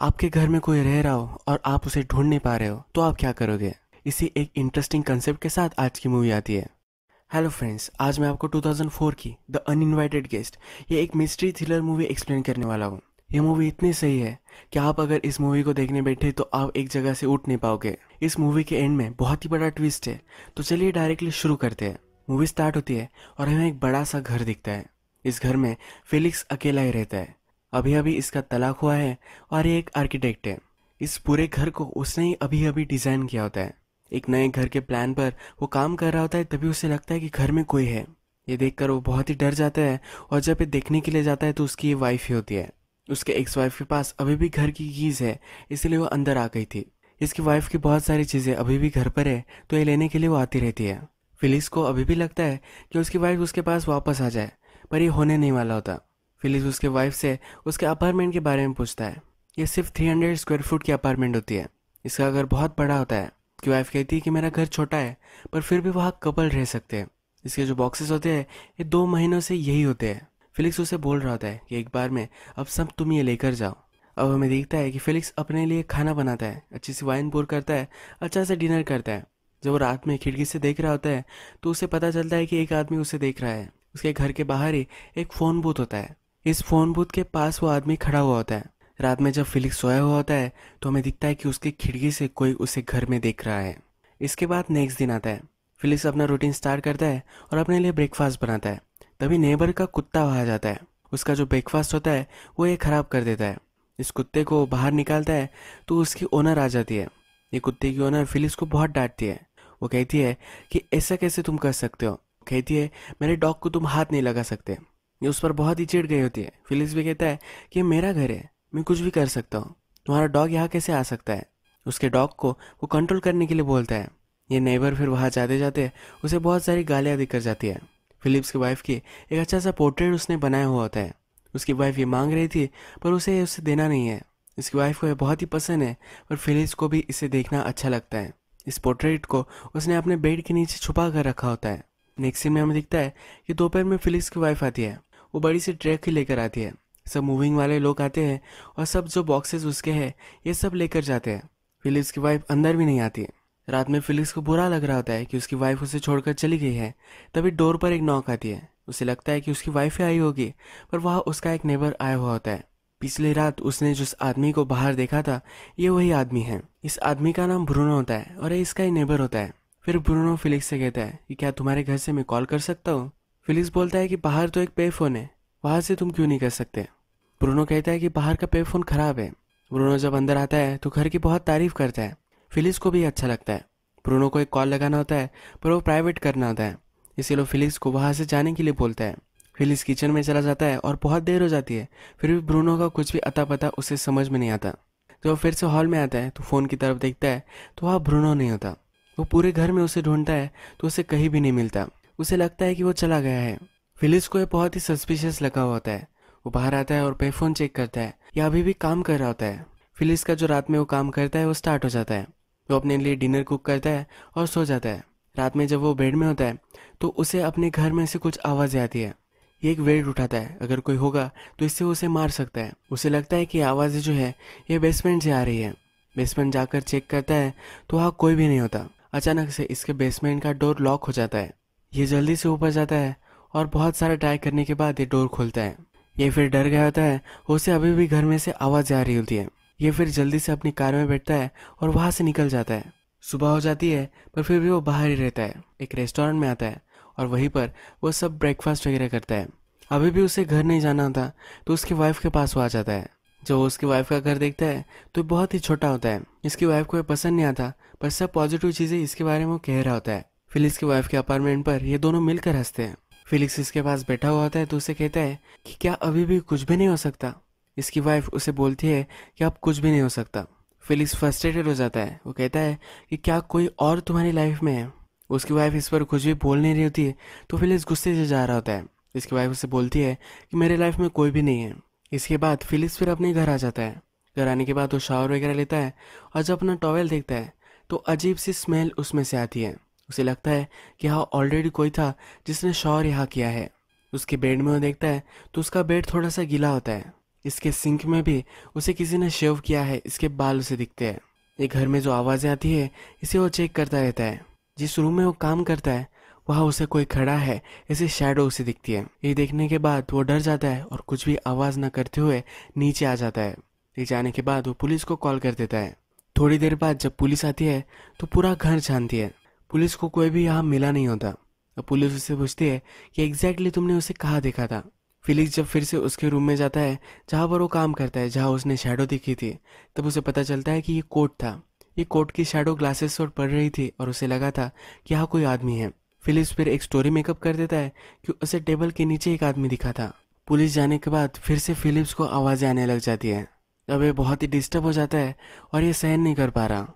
आपके घर में कोई रह रहा हो और आप उसे ढूंढ नहीं पा रहे हो तो आप क्या करोगे इसी एक इंटरेस्टिंग कंसेप्ट के साथ आज की मूवी आती है हेलो फ्रेंड्स आज मैं आपको 2004 की द अनइनवाइटेड गेस्ट ये एक मिस्ट्री थ्रिलर मूवी एक्सप्लेन करने वाला हूँ ये मूवी इतनी सही है कि आप अगर इस मूवी को देखने बैठे तो आप एक जगह से उठ नहीं पाओगे इस मूवी के एंड में बहुत ही बड़ा ट्विस्ट है तो चलिए डायरेक्टली शुरू करते हैं मूवी स्टार्ट होती है और हमें एक बड़ा सा घर दिखता है इस घर में फिलिक्स अकेला ही रहता है अभी अभी इसका तलाक हुआ है और ये एक आर्किटेक्ट है इस पूरे घर को उसने ही अभी अभी डिज़ाइन किया होता है एक नए घर के प्लान पर वो काम कर रहा होता है तभी उसे लगता है कि घर में कोई है ये देखकर वो बहुत ही डर जाता है और जब ये देखने के लिए जाता है तो उसकी ये वाइफ ही होती है उसके एक्स वाइफ के पास अभी भी घर की कीज़ है इसलिए वो अंदर आ गई थी इसकी वाइफ की बहुत सारी चीज़ें अभी भी घर पर है तो ये लेने के लिए वो आती रहती है फिलिस को अभी भी लगता है कि उसकी वाइफ उसके पास वापस आ जाए पर ये होने नहीं वाला होता फिलिस उसके वाइफ से उसके अपार्टमेंट के बारे में पूछता है ये सिर्फ 300 स्क्वायर फुट की अपार्टमेंट होती है इसका घर बहुत बड़ा होता है कि वाइफ कहती है कि मेरा घर छोटा है पर फिर भी वहाँ कपल रह सकते हैं इसके जो बॉक्सेस होते हैं ये दो महीनों से यही होते हैं फिलिक्स उसे बोल रहा होता है कि एक बार में अब सब तुम ये लेकर जाओ अब हमें देखता है कि फिलिक्स अपने लिए खाना बनाता है अच्छी सी वाइन पोर करता है अच्छा से डिनर करता है जब वो रात में खिड़की से देख रहा होता है तो उसे पता चलता है कि एक आदमी उसे देख रहा है उसके घर के बाहर ही एक फ़ोन बूथ होता है इस फोन बूथ के पास वो आदमी खड़ा हुआ होता है रात में जब फिलिक्स सोया हुआ होता है तो हमें दिखता है कि उसकी खिड़की से कोई उसे घर में देख रहा है इसके बाद नेक्स्ट दिन आता है फिलिक्स अपना रूटीन स्टार्ट करता है और अपने लिए ब्रेकफास्ट बनाता है तभी नेबर का कुत्ता वहा जाता है उसका जो ब्रेकफास्ट होता है वो ये ख़राब कर देता है इस कुत्ते को बाहर निकालता है तो उसकी ओनर आ जाती है ये कुत्ते की ओनर फिलिक्स को बहुत डांटती है वो कहती है कि ऐसा कैसे तुम कर सकते हो कहती है मेरे डॉग को तुम हाथ नहीं लगा सकते ये उस पर बहुत ही चिढ़ गई होती है फिलिक्स भी कहता है कि मेरा घर है मैं कुछ भी कर सकता हूँ तुम्हारा डॉग यहाँ कैसे आ सकता है उसके डॉग को वो कंट्रोल करने के लिए बोलता है ये नेबर फिर वहाँ जाते जाते उसे बहुत सारी गालियाँ दिख कर जाती है फिलिप्स की वाइफ की एक अच्छा सा पोर्ट्रेट उसने बनाया हुआ होता है उसकी वाइफ ये मांग रही थी पर उसे उसे देना नहीं है इसकी वाइफ को यह बहुत ही पसंद है पर फिलिप्स को भी इसे देखना अच्छा लगता है इस पोर्ट्रेट को उसने अपने बेड के नीचे छुपा कर रखा होता है नेक्स्ट में हमें दिखता है कि दोपहर में फिलिप्स की वाइफ आती है वो बड़ी सी ट्रैक ही लेकर आती है सब मूविंग वाले लोग आते हैं और सब जो बॉक्सेस उसके हैं ये सब लेकर जाते हैं फिलिप्स की वाइफ अंदर भी नहीं आती रात में फिलिप्स को बुरा लग रहा होता है कि उसकी वाइफ उसे छोड़कर चली गई है तभी डोर पर एक नॉक आती है उसे लगता है कि उसकी वाइफ ही आई होगी पर वहाँ उसका एक नेबर आया हुआ होता है पिछले रात उसने जिस आदमी को बाहर देखा था ये वही आदमी है इस आदमी का नाम ब्रूनो होता है और ये इसका ही नेबर होता है फिर ब्रूनो फिलिक्स से कहता है कि क्या तुम्हारे घर से मैं कॉल कर सकता हूँ फिलिक्स बोलता है कि बाहर तो एक पे फ़ोन है वहाँ से तुम क्यों नहीं कर सकते ब्रोनो कहता है कि बाहर का पे फ़ोन ख़राब है ब्रोनो जब अंदर आता है तो घर की बहुत तारीफ करता है फिलिक्स को भी अच्छा लगता है ब्रोनो को एक कॉल लगाना होता है पर वो प्राइवेट करना होता है इसीलिए फिलिक्स को वहाँ से जाने के लिए बोलता है फिलिक्स किचन में चला जाता है और बहुत देर हो जाती है फिर भी ब्रोनो का कुछ भी अता पता उसे समझ में नहीं आता जब वो फिर से हॉल में आता है तो फ़ोन की तरफ देखता है तो वहाँ ब्रोनो नहीं होता वो पूरे घर में उसे ढूंढता है तो उसे कहीं भी नहीं मिलता उसे लगता है कि वो चला गया है फिलिस को यह बहुत ही सस्पिशियस लगा हुआ होता है वो बाहर आता है और पेफोन चेक करता है या अभी भी काम कर रहा होता है फिलिस का जो रात में वो काम करता है वो स्टार्ट हो जाता है वो अपने लिए डिनर कुक करता है और सो जाता है रात में जब वो बेड में होता है तो उसे अपने घर में से कुछ आवाज़ें आती है ये एक वेट उठाता है अगर कोई होगा तो इससे उसे मार सकता है उसे लगता है कि आवाज़ें जो है ये बेसमेंट से आ रही है बेसमेंट जाकर चेक करता है तो वहाँ कोई भी नहीं होता अचानक से इसके बेसमेंट का डोर लॉक हो जाता है ये जल्दी से ऊपर जाता है और बहुत सारा ट्राई करने के बाद ये डोर खोलता है ये फिर डर गया होता है उसे अभी भी घर में से आवाज़ आ रही होती है ये फिर जल्दी से अपनी कार में बैठता है और वहां से निकल जाता है सुबह हो जाती है पर फिर भी वो बाहर ही रहता है एक रेस्टोरेंट में आता है और वहीं पर वो सब ब्रेकफास्ट वगैरह करता है अभी भी उसे घर नहीं जाना होता तो उसकी वाइफ के पास वो आ जाता है जब वो उसकी वाइफ का घर देखता है तो बहुत ही छोटा होता है इसकी वाइफ को पसंद नहीं आता पर सब पॉजिटिव चीज़ें इसके बारे में वो कह रहा होता है फिलिक्स की वाइफ के अपार्टमेंट पर ये दोनों मिलकर हंसते हैं फिलिक्स इसके पास बैठा हुआ होता है तो उसे कहता है कि क्या अभी भी कुछ भी नहीं हो सकता इसकी वाइफ उसे बोलती है कि अब कुछ भी नहीं हो सकता फिलिक्स फ्रस्ट्रेटेड हो जाता है वो कहता है कि क्या कोई और तुम्हारी लाइफ में है उसकी वाइफ इस पर कुछ भी बोल नहीं रही होती है तो फिलिक्स गुस्से से जा रहा होता है इसकी वाइफ उसे बोलती है कि मेरे लाइफ में कोई भी नहीं है इसके बाद फिलिक्स फिर अपने घर आ जाता है घर आने के बाद वो शावर वगैरह लेता है और जब अपना टॉवेल देखता है तो अजीब सी स्मेल उसमें से आती है उसे लगता है कि यहाँ ऑलरेडी कोई था जिसने शॉर यहाँ किया है उसके बेड में वो देखता है तो उसका बेड थोड़ा सा गीला होता है इसके सिंक में भी उसे किसी ने शेव किया है इसके बाल उसे दिखते हैं ये घर में जो आवाज़ें आती है इसे वो चेक करता रहता है जिस रूम में वो काम करता है वहाँ उसे कोई खड़ा है ऐसे शेडो उसे दिखती है ये देखने के बाद वो डर जाता है और कुछ भी आवाज़ न करते हुए नीचे आ जाता है ये जाने के बाद वो पुलिस को कॉल कर देता है थोड़ी देर बाद जब पुलिस आती है तो पूरा घर छानती है पुलिस को कोई भी यहाँ मिला नहीं होता अब पुलिस उससे पूछती है कि एग्जैक्टली तुमने उसे कहाँ देखा था फिलिक्स जब फिर से उसके रूम में जाता है जहाँ पर वो काम करता है जहाँ उसने शेडो दिखी थी तब उसे पता चलता है कि ये कोट था ये कोट की शेडो ग्लासेस पर पड़ रही थी और उसे लगा था कि यहाँ कोई आदमी है फिलिप्स फिर एक स्टोरी मेकअप कर देता है कि उसे टेबल के नीचे एक आदमी दिखा था पुलिस जाने के बाद फिर से फिलिप्स को आवाज़ें आने लग जाती है तब ये बहुत ही डिस्टर्ब हो जाता है और ये सहन नहीं कर पा रहा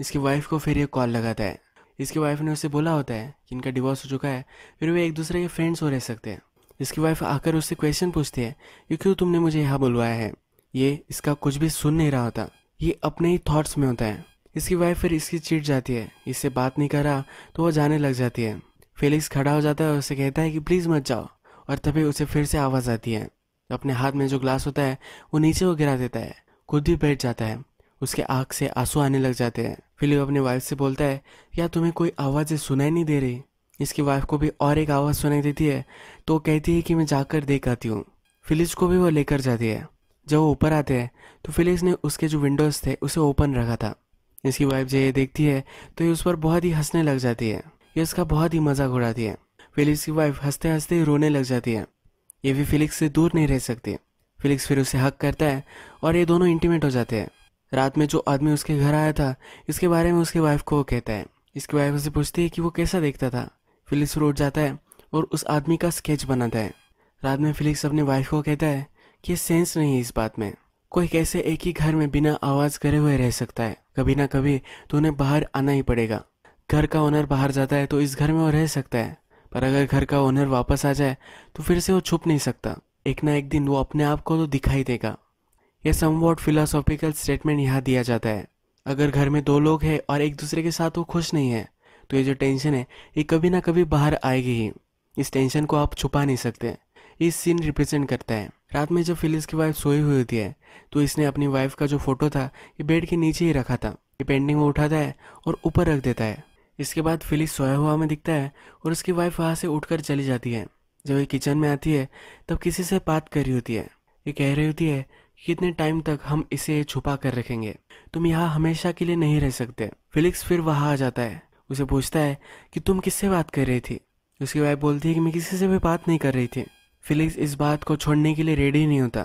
इसकी वाइफ को फिर ये कॉल लगाता है इसकी वाइफ ने उसे बोला होता है कि इनका डिवोर्स हो चुका है फिर वे एक दूसरे के फ्रेंड्स हो रह सकते हैं इसकी वाइफ आकर उससे क्वेश्चन पूछती है कि क्यों तुमने मुझे यहाँ बुलवाया है ये इसका कुछ भी सुन नहीं रहा होता ये अपने ही थॉट्स में होता है इसकी वाइफ फिर इसकी चिट जाती है इससे बात नहीं कर रहा तो वो जाने लग जाती है फेलिक्स खड़ा हो जाता है और उसे कहता है कि प्लीज़ मत जाओ और तभी उसे फिर से आवाज़ आती है अपने हाथ में जो ग्लास होता है वो नीचे वो गिरा देता है खुद भी बैठ जाता है उसके आँख से आंसू आने लग जाते हैं फिलिप अपनी वाइफ से बोलता है या तुम्हें कोई आवाज़ें सुनाई नहीं दे रही इसकी वाइफ को भी और एक आवाज़ सुनाई देती है तो कहती है कि मैं जाकर देख आती हूँ फिलिप्स को भी वो लेकर जाती है जब वो ऊपर आते हैं तो फिलिप्स ने उसके जो विंडोज़ थे उसे ओपन रखा था इसकी वाइफ जब ये देखती है तो ये उस पर बहुत ही हंसने लग जाती है ये इसका बहुत ही मजाक उड़ाती है फिलिप्स की वाइफ हंसते हंसते ही रोने लग जाती है ये भी फिलिक्स से दूर नहीं रह सकती फिलिक्स फिर उसे हक करता है और ये दोनों इंटीमेट हो जाते हैं रात में जो आदमी उसके घर आया था इसके बारे में उसकी वाइफ को कहता है इसकी वाइफ उसे पूछती है कि वो कैसा देखता था फिलिक्स रोड जाता है और उस आदमी का स्केच बनाता है रात में फिलिक्स अपनी वाइफ को कहता है कि सेंस नहीं है इस बात में कोई कैसे एक ही घर में बिना आवाज़ करे हुए रह सकता है कभी ना कभी तो उन्हें बाहर आना ही पड़ेगा घर का ओनर बाहर जाता है तो इस घर में वो रह सकता है पर अगर घर का ओनर वापस आ जाए तो फिर से वो छुप नहीं सकता एक ना एक दिन वो अपने आप को तो दिखाई देगा यह समवॉट फिलोसॉफिकल स्टेटमेंट यहाँ दिया जाता है अगर घर में दो लोग हैं और एक दूसरे के साथ वो खुश नहीं है तो ये जो टेंशन है ये कभी ना कभी बाहर आएगी ही इस टेंशन को आप छुपा नहीं सकते इस सीन रिप्रेजेंट करता है रात में जब फिलिस की वाइफ सोई हुई होती है तो इसने अपनी वाइफ का जो फोटो था ये बेड के नीचे ही रखा था ये पेंटिंग वो उठाता है और ऊपर रख देता है इसके बाद फिलिस सोया हुआ में दिखता है और उसकी वाइफ वहाँ से उठकर चली जाती है जब ये किचन में आती है तब किसी से बात कर रही होती है ये कह रही होती है कितने टाइम तक हम इसे छुपा कर रखेंगे तुम यहाँ हमेशा के लिए नहीं रह सकते फिलिक्स फिर वहाँ आ जाता है उसे पूछता है कि तुम किससे बात कर रही थी उसकी वाइफ बोलती है कि मैं किसी से भी बात नहीं कर रही थी फिलिक्स इस बात को छोड़ने के लिए रेडी नहीं होता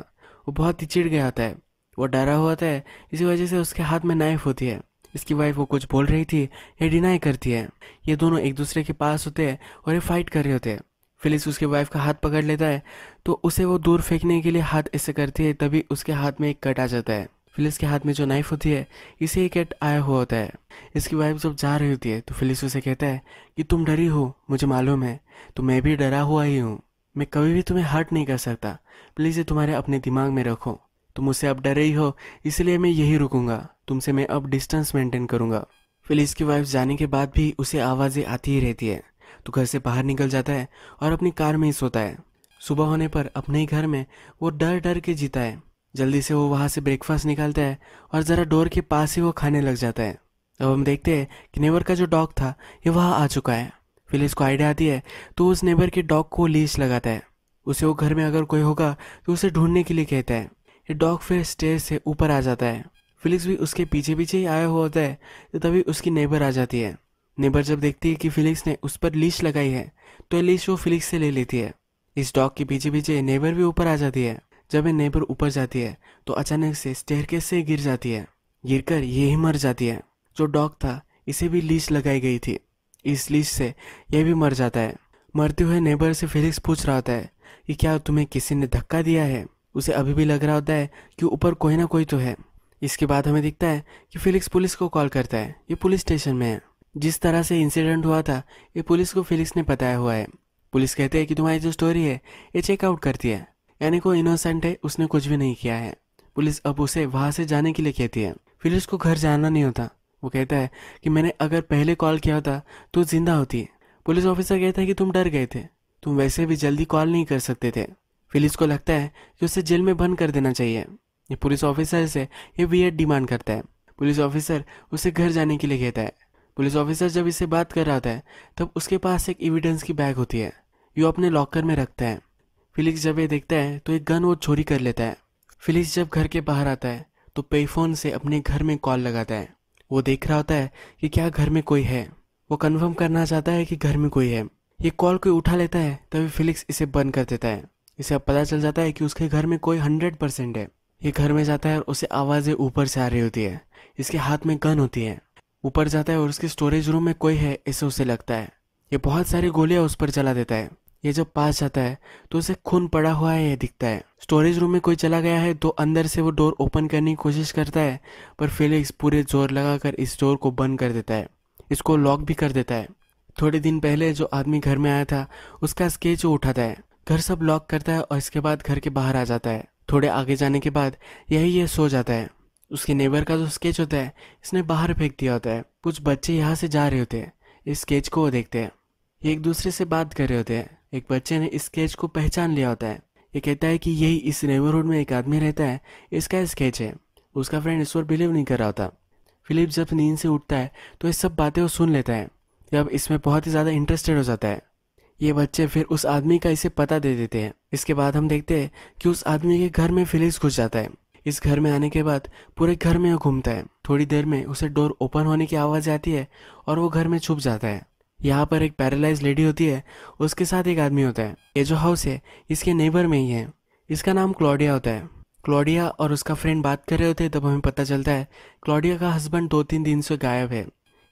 वो बहुत ही चिड़ गया होता है वो डरा हुआ था इसी वजह से उसके हाथ में नाइफ होती है इसकी वाइफ वो कुछ बोल रही थी या डिनाई करती है ये दोनों एक दूसरे के पास होते हैं और ये फाइट कर रहे होते हैं फिलिस उसके वाइफ का हाथ पकड़ लेता है तो उसे वो दूर फेंकने के लिए हाथ ऐसे करती है तभी उसके हाथ में एक कट आ जाता है फिलिस के हाथ में जो नाइफ होती है इसे एक कट आया हुआ होता है इसकी वाइफ जब जा रही होती है तो फिलिस उसे कहता है कि तुम डरी हो मुझे मालूम है तो मैं भी डरा हुआ ही हूँ मैं कभी भी तुम्हें हर्ट नहीं कर सकता प्लीज़ ये तुम्हारे अपने दिमाग में रखो तुम उसे अब डरे ही हो इसलिए मैं यही रुकूंगा तुमसे मैं अब डिस्टेंस मेंटेन करूंगा फिलिस की वाइफ जाने के बाद भी उसे आवाज़ें आती ही रहती है तो घर से बाहर निकल जाता है और अपनी कार में ही सोता है सुबह होने पर अपने ही घर में वो डर डर के जीता है जल्दी से वो वहाँ से ब्रेकफास्ट निकालता है और ज़रा डोर के पास ही वो खाने लग जाता है अब हम देखते हैं कि नेबर का जो डॉग था ये वहाँ आ चुका है फिर को आइडिया आती है तो उस नेबर के डॉग को लीच लगाता है उसे वो घर में अगर कोई होगा तो उसे ढूंढने के लिए कहता है ये डॉग फिर स्टेज से ऊपर आ जाता है फिलिक्स भी उसके पीछे पीछे ही आया हुआ होता है तो तभी उसकी नेबर आ जाती है नेबर जब देखती है कि फिलिक्स ने उस पर लीच लगाई है तो लीच वो फिलिक्स से ले लेती है इस डॉग के पीछे पीछे नेबर भी ऊपर आ जाती है जब ये नेबर ऊपर जाती है तो अचानक से स्टेयरकेस से गिर जाती है गिरकर ये ही मर जाती है जो डॉग था इसे भी लीच लगाई गई थी इस लीच से यह भी मर जाता है मरते हुए नेबर से फिलिक्स पूछ रहा होता है कि क्या तुम्हें किसी ने धक्का दिया है उसे अभी भी लग रहा होता है कि ऊपर कोई ना कोई तो है इसके बाद हमें दिखता है कि फिलिक्स पुलिस को कॉल करता है ये पुलिस स्टेशन में है जिस तरह से इंसिडेंट हुआ था ये पुलिस को फिलिक्स ने बताया हुआ है पुलिस कहते हैं कि तुम्हारी जो स्टोरी है ये चेकआउट करती है यानी को इनोसेंट है उसने कुछ भी नहीं किया है पुलिस अब उसे वहां से जाने के लिए कहती है फिलिक्स को घर जाना नहीं होता वो कहता है कि मैंने अगर पहले कॉल किया होता तो जिंदा होती पुलिस ऑफिसर कहता है कि तुम डर गए थे तुम वैसे भी जल्दी कॉल नहीं कर सकते थे फिलिस को लगता है कि उसे जेल में बंद कर देना चाहिए ये पुलिस ऑफिसर से ये वीएड डिमांड करता है पुलिस ऑफिसर उसे घर जाने के लिए कहता है पुलिस ऑफिसर जब इससे बात कर रहा था तब उसके पास एक एविडेंस की बैग होती है यो अपने लॉकर में रखता है फिलिक्स जब ये देखता है तो एक गन वो चोरी कर लेता है फिलिक्स जब घर के बाहर आता है तो पेफोन से अपने घर में कॉल लगाता है वो देख रहा होता है कि क्या घर में कोई है वो कन्फर्म करना चाहता है कि घर में कोई है ये कॉल कोई उठा लेता है तभी फिलिक्स इसे बंद कर देता है इसे अब पता चल जाता है कि उसके घर में कोई हंड्रेड परसेंट है ये घर में जाता है और उसे आवाज़ें ऊपर से आ रही होती है इसके हाथ में गन होती है ऊपर जाता है और उसके स्टोरेज रूम में कोई है ऐसे उसे लगता है ये बहुत सारी गोलियां उस पर चला देता है ये जब पास जाता है तो उसे खून पड़ा हुआ है यह दिखता है स्टोरेज रूम में कोई चला गया है तो अंदर से वो डोर ओपन करने की कोशिश करता है पर फिलिक्स पूरे जोर लगाकर इस डोर को बंद कर देता है इसको लॉक भी कर देता है थोड़े दिन पहले जो आदमी घर में आया था उसका स्केच उठाता है घर सब लॉक करता है और इसके बाद घर के बाहर आ जाता है थोड़े आगे जाने के बाद यही ये सो जाता है उसके नेबर का जो स्केच होता है इसने बाहर फेंक दिया होता है कुछ बच्चे यहाँ से जा रहे होते हैं इस स्केच को देखते हैं एक दूसरे से बात कर रहे होते हैं एक बच्चे ने इस स्केच को पहचान लिया होता है ये कहता है कि यही इस नेबरहुड में एक आदमी रहता है इसका स्केच है उसका फ्रेंड इस पर बिलीव नहीं कर रहा होता फिलिप जब नींद से उठता है तो ये सब बातें वो सुन लेता है जब इसमें बहुत ही ज़्यादा इंटरेस्टेड हो जाता है ये बच्चे फिर उस आदमी का इसे पता दे देते हैं इसके बाद हम देखते हैं कि उस आदमी के घर में फिलिप्स घुस जाता है इस घर में आने के बाद पूरे घर में वो घूमता है थोड़ी देर में उसे डोर ओपन होने की आवाज़ आती है और वो घर में छुप जाता है यहाँ पर एक पैरालाइज लेडी होती है उसके साथ एक आदमी होता है ये जो हाउस है इसके नेबर में ही है इसका नाम क्लोडिया होता है क्लोडिया और उसका फ्रेंड बात कर रहे होते हैं तब हमें पता चलता है क्लोडिया का हस्बैंड दो तीन दिन से गायब है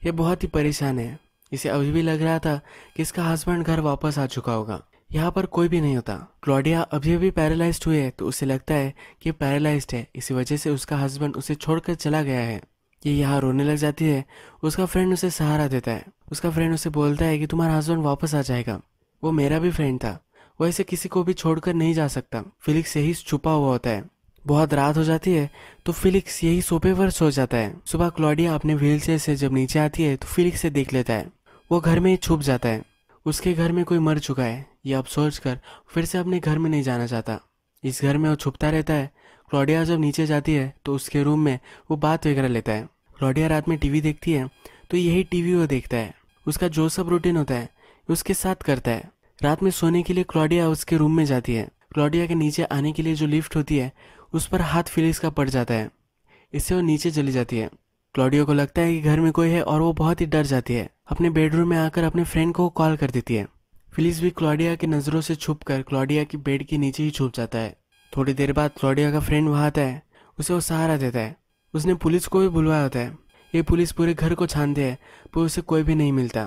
ये बहुत ही परेशान है इसे अभी भी लग रहा था कि इसका हस्बैंड घर वापस आ चुका होगा यहाँ पर कोई भी नहीं होता क्लॉडिया अभी अभी पैरालाइज हुई है तो उसे लगता है कि पैरालाइज है इसी वजह से उसका हस्बैंड उसे छोड़कर चला गया है ये यहाँ रोने लग जाती है उसका फ्रेंड उसे सहारा देता है उसका फ्रेंड उसे बोलता है कि तुम्हारा हस्बैंड वापस आ जाएगा वो मेरा भी फ्रेंड था वो ऐसे किसी को भी छोड़कर नहीं जा सकता फिलिक्स यही छुपा हुआ होता है बहुत रात हो जाती है तो फिलिक्स यही सोफे पर सो जाता है सुबह क्लॉडिया अपने व्हील से जब नीचे आती है तो फिलिक्स से देख लेता है वो घर में छुप जाता है उसके घर में कोई मर चुका है यह अब सोच कर फिर से अपने घर में नहीं जाना चाहता इस घर में वो छुपता रहता है क्लॉडिया जब नीचे जाती है तो उसके रूम में वो बात वगैरह लेता है क्लॉडिया रात में टीवी देखती है तो यही टीवी वो देखता है उसका जो सब रूटीन होता है उसके साथ करता है रात में सोने के लिए क्लॉडिया उसके रूम में जाती है क्लॉडिया के नीचे आने के लिए जो लिफ्ट होती है उस पर हाथ फिलिस का पड़ जाता है इससे वो नीचे चली जाती है क्लॉडियो को लगता है कि घर में कोई है और वो बहुत ही डर जाती है अपने बेडरूम में आकर अपने फ्रेंड को कॉल कर देती है फिलिस भी क्लॉडिया की नज़रों से कर क्लॉडिया की बेड के नीचे ही छुप जाता है थोड़ी देर बाद क्लॉडिया का फ्रेंड वहाँ आता है उसे वो सहारा देता है उसने पुलिस को भी बुलवाया होता है ये पुलिस पूरे घर को छानते है पर उसे कोई भी नहीं मिलता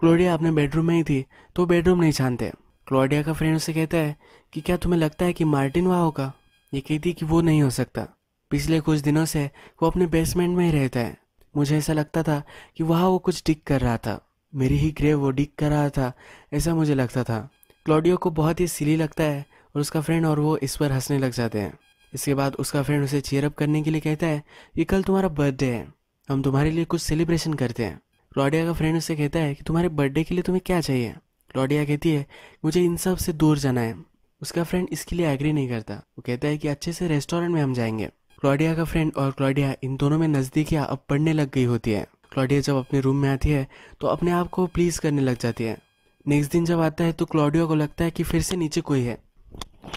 क्लोडिया अपने बेडरूम में ही थी तो बेडरूम नहीं छानते क्लोडिया का फ्रेंड उसे कहता है कि क्या तुम्हें लगता है कि मार्टिन वहाँ होगा ये कहती कि वो नहीं हो सकता पिछले कुछ दिनों से वो अपने बेसमेंट में ही रहता है मुझे ऐसा लगता था कि वहाँ वो कुछ टिक कर रहा था मेरी ही ग्रेव वो डिग कर रहा था ऐसा मुझे लगता था क्लोडियो को बहुत ही सिली लगता है और उसका फ्रेंड और वो इस पर हंसने लग जाते हैं इसके बाद उसका फ्रेंड उसे चेयरअप करने के लिए कहता है कि कल तुम्हारा बर्थडे है हम तुम्हारे लिए कुछ सेलिब्रेशन करते हैं क्लोडिया का फ्रेंड उसे कहता है कि तुम्हारे बर्थडे के लिए तुम्हें क्या चाहिए क्लॉडिया कहती है मुझे इन सब से दूर जाना है उसका फ्रेंड इसके लिए एग्री नहीं करता वो कहता है कि अच्छे से रेस्टोरेंट में हम जाएंगे क्लोडिया का फ्रेंड और क्लोडिया इन दोनों में नज़दीकियाँ अब पढ़ने लग गई होती है क्लॉडिया जब अपने रूम में आती है तो अपने आप को प्लीज़ करने लग जाती है नेक्स्ट दिन जब आता है तो क्लॉडिया को लगता है कि फिर से नीचे कोई है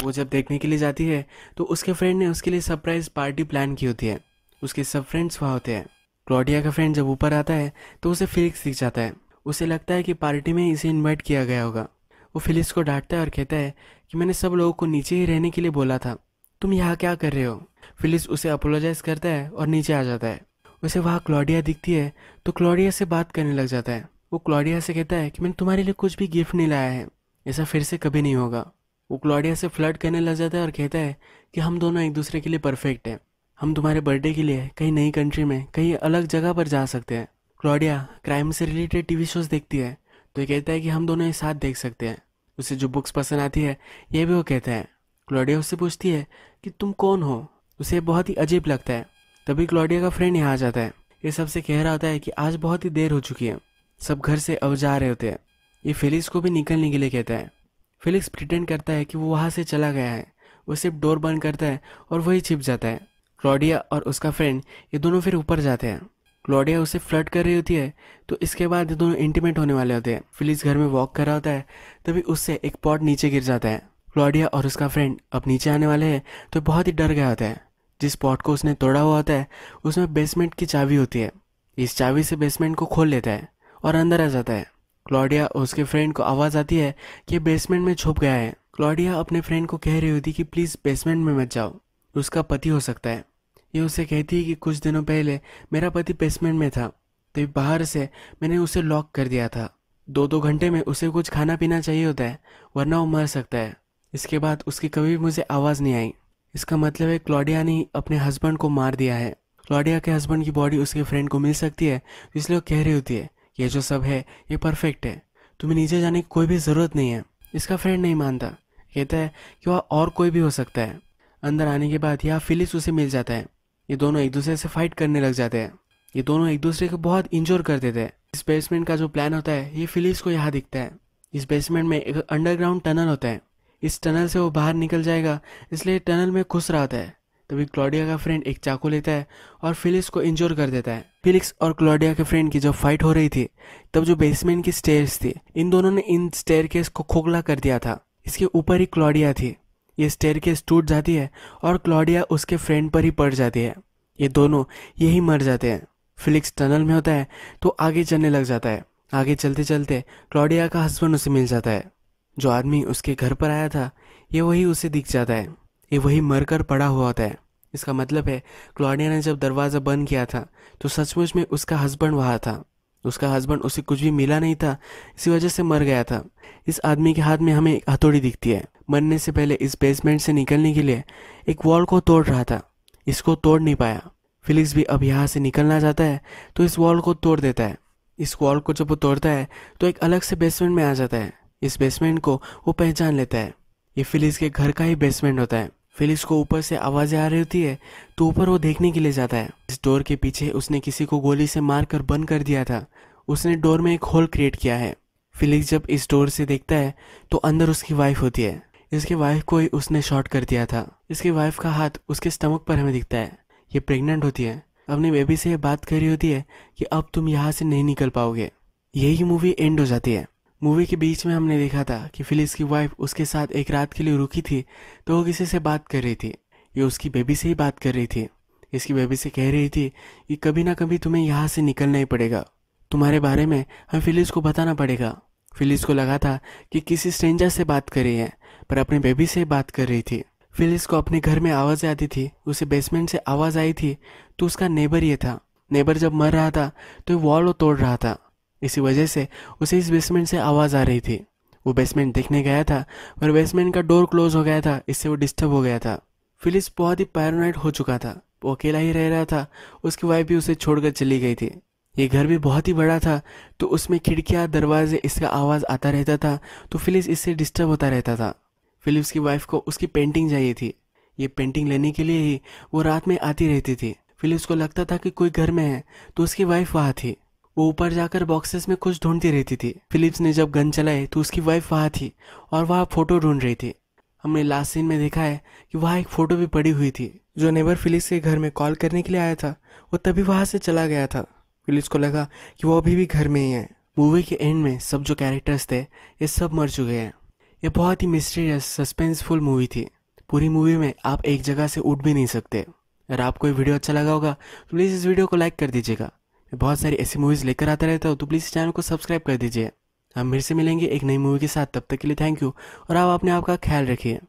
वो जब देखने के लिए जाती है तो उसके फ्रेंड ने उसके लिए सरप्राइज पार्टी प्लान की होती है उसके सब फ्रेंड्स वहाँ होते हैं क्लॉडिया का फ्रेंड जब ऊपर आता है तो उसे फिलिक्स दिख जाता है उसे लगता है कि पार्टी में इसे इन्वाइट किया गया होगा वो फिलिक्स को डांटता है और कहता है कि मैंने सब लोगों को नीचे ही रहने के लिए बोला था तुम यहाँ क्या कर रहे हो फिलिक्स उसे अपोलोजाइज करता है और नीचे आ जाता है उसे वहाँ क्लॉडिया दिखती है तो क्लॉडिया से बात करने लग जाता है वो क्लॉडिया से कहता है कि मैंने तुम्हारे लिए कुछ भी गिफ्ट नहीं लाया है ऐसा फिर से कभी नहीं होगा वो क्लॉडिया से फ्लर्ट करने लग जाता है और कहता है कि हम दोनों एक दूसरे के लिए परफेक्ट हैं हम तुम्हारे बर्थडे के लिए कहीं नई कंट्री में कहीं अलग जगह पर जा सकते हैं क्लॉडिया क्राइम से रिलेटेड टीवी शोज देखती है तो ये कहता है कि हम दोनों एक साथ देख सकते हैं उसे जो बुक्स पसंद आती है ये भी वो कहता है क्लॉडिया उससे पूछती है कि तुम कौन हो उसे बहुत ही अजीब लगता है तभी क्लॉडिया का फ्रेंड यहाँ आ जाता है ये सबसे कह रहा होता है कि आज बहुत ही देर हो चुकी है सब घर से अब जा रहे होते हैं ये फिलिक्स को भी निकलने के लिए कहता है फिलिक्स प्रिटेंड करता है कि वो वहाँ से चला गया है वो सिर्फ डोर बंद करता है और वही छिप जाता है क्लॉडिया और उसका फ्रेंड ये दोनों फिर ऊपर जाते हैं क्लॉडिया उसे फ्लड कर रही होती है तो इसके बाद ये दोनों इंटीमेट होने वाले होते हैं फिलिक्स घर में वॉक कर रहा होता है तभी उससे एक पॉट नीचे गिर जाता है क्लॉडिया और उसका फ्रेंड अब नीचे आने वाले हैं तो बहुत ही डर गया होता है जिस पॉट को उसने तोड़ा हुआ होता है उसमें बेसमेंट की चाबी होती है इस चाबी से बेसमेंट को खोल लेता है और अंदर आ जाता है क्लॉडिया उसके फ्रेंड को आवाज़ आती है कि बेसमेंट में छुप गया है क्लॉडिया अपने फ्रेंड को कह रही होती कि प्लीज़ बेसमेंट में मत जाओ उसका पति हो सकता है ये उसे कहती है कि कुछ दिनों पहले मेरा पति बेसमेंट में था तो बाहर से मैंने उसे लॉक कर दिया था दो दो घंटे में उसे कुछ खाना पीना चाहिए होता है वरना वो मर सकता है इसके बाद उसकी कभी भी मुझे आवाज़ नहीं आई इसका मतलब है क्लॉडिया ने अपने हस्बैंड को मार दिया है क्लॉडिया के हस्बैंड की बॉडी उसके फ्रेंड को मिल सकती है इसलिए वो कह रही होती है ये जो सब है ये परफेक्ट है तुम्हें नीचे जाने की कोई भी ज़रूरत नहीं है इसका फ्रेंड नहीं मानता कहता है कि वह और कोई भी हो सकता है अंदर आने के बाद यहाँ फिलिप्स उसे मिल जाता है ये दोनों एक दूसरे से फाइट करने लग जाते हैं ये दोनों एक दूसरे को बहुत इंजोर कर देते हैं इस बेसमेंट का जो प्लान होता है ये फिलिप्स को यहाँ दिखता है इस बेसमेंट में एक अंडरग्राउंड टनल होता है इस टनल से वो बाहर निकल जाएगा इसलिए टनल में घुस रहा है तभी क्लोडिया का फ्रेंड एक चाकू लेता है और फिलिक्स को इंजोर कर देता है फिलिक्स और क्लोडिया के फ्रेंड की जब फाइट हो रही थी तब जो बेसमेंट की स्टेयर्स थी इन दोनों ने इन स्टेयर केस को खोखला कर दिया था इसके ऊपर ही क्लोडिया थी ये स्टेयर केस टूट जाती है और क्लोडिया उसके फ्रेंड पर ही पड़ जाती है ये दोनों यही मर जाते हैं फिलिक्स टनल में होता है तो आगे चलने लग जाता है आगे चलते चलते क्लोडिया का हस्बैंड उसे मिल जाता है जो आदमी उसके घर पर आया था ये वही उसे दिख जाता है ये वही मर कर पड़ा हुआ होता है इसका मतलब है क्लॉडिया ने जब दरवाज़ा बंद किया था तो सचमुच में उसका हस्बैंड वहाँ था उसका हस्बैंड उसे कुछ भी मिला नहीं था इसी वजह से मर गया था इस आदमी के हाथ में हमें एक हथौड़ी दिखती है मरने से पहले इस बेसमेंट से निकलने के लिए एक वॉल को तोड़ रहा था इसको तोड़ नहीं पाया फिलिक्स भी अब यहाँ से निकलना चाहता है तो इस वॉल को तोड़ देता है इस वॉल को जब वो तोड़ता है तो एक अलग से बेसमेंट में आ जाता है इस बेसमेंट को वो पहचान लेता है ये फिलिस के घर का ही बेसमेंट होता है फिलिस को ऊपर से आवाज़ें आ रही होती है तो ऊपर वो देखने के लिए जाता है इस डोर के पीछे उसने किसी को गोली से मार कर बंद कर दिया था उसने डोर में एक होल क्रिएट किया है फिलिक्स जब इस डोर से देखता है तो अंदर उसकी वाइफ होती है इसके वाइफ को ही उसने शॉट कर दिया था इसके वाइफ का हाथ उसके स्टमक पर हमें दिखता है ये प्रेग्नेंट होती है अपने बेबी से बात कर रही होती है कि अब तुम यहाँ से नहीं निकल पाओगे यही मूवी एंड हो जाती है मूवी के बीच में हमने देखा था कि फिलिस की वाइफ उसके साथ एक रात के लिए रुकी थी तो वो किसी से बात कर रही थी ये उसकी बेबी से ही बात कर रही थी इसकी बेबी से कह रही थी कि कभी ना कभी तुम्हें यहाँ से निकलना ही पड़ेगा तुम्हारे बारे में हमें फिलिस को बताना पड़ेगा फिलिस को लगा था कि किसी स्ट्रेंजर से बात कर रही है पर अपने बेबी से बात कर रही थी फिलिस को अपने घर में आवाज़ आती थी उसे बेसमेंट से आवाज़ आई थी तो उसका नेबर ये था नेबर जब मर रहा था तो वॉल तोड़ रहा था इसी वजह से उसे इस बेसमेंट से आवाज़ आ रही थी वो बेसमेंट देखने गया था पर बेसमेंट का डोर क्लोज हो गया था इससे वो डिस्टर्ब हो गया था फिलिस बहुत ही पैरोनाइट हो चुका था वो अकेला ही रह रहा था उसकी वाइफ भी उसे छोड़कर चली गई थी ये घर भी बहुत ही बड़ा था तो उसमें खिड़कियाँ दरवाजे इसका आवाज़ आता रहता था तो फिलिप्स इससे डिस्टर्ब होता रहता था फिलिप्स की वाइफ को उसकी पेंटिंग चाहिए थी ये पेंटिंग लेने के लिए ही वो रात में आती रहती थी फिलिप्स को लगता था कि कोई घर में है तो उसकी वाइफ वहाँ थी वो ऊपर जाकर बॉक्सेस में कुछ ढूंढती रहती थी फिलिप्स ने जब गन चलाए तो उसकी वाइफ वहाँ थी और वहाँ फोटो ढूंढ रही थी हमने लास्ट सीन में देखा है कि वहाँ एक फ़ोटो भी पड़ी हुई थी जो नेबर फिलिप्स के घर में कॉल करने के लिए आया था वो तभी वहाँ से चला गया था फिलिप्स को लगा कि वो अभी भी घर में ही है मूवी के एंड में सब जो कैरेक्टर्स थे ये सब मर चुके हैं ये बहुत ही मिस्टीरियस सस्पेंसफुल मूवी थी पूरी मूवी में आप एक जगह से उठ भी नहीं सकते अगर आपको ये वीडियो अच्छा लगा होगा तो प्लीज़ इस वीडियो को लाइक कर दीजिएगा बहुत सारी ऐसी मूवीज़ लेकर आता रहता हूँ तो प्लीज़ चैनल को सब्सक्राइब कर दीजिए हम फिर से मिलेंगे एक नई मूवी के साथ तब तक के लिए थैंक यू और आप अपने आप का ख्याल रखिए